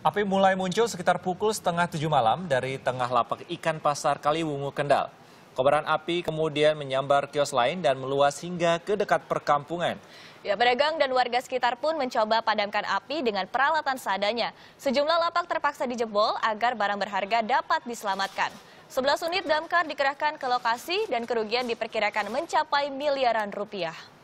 Api mulai muncul sekitar pukul setengah tujuh malam dari tengah lapak ikan pasar Kaliwungu, Kendal. Kobaran api kemudian menyambar kios lain dan meluas hingga ke dekat perkampungan. Ya, pedagang dan warga sekitar pun mencoba padamkan api dengan peralatan seadanya. Sejumlah lapak terpaksa dijebol agar barang berharga dapat diselamatkan. Sebelas unit damkar dikerahkan ke lokasi dan kerugian diperkirakan mencapai miliaran rupiah.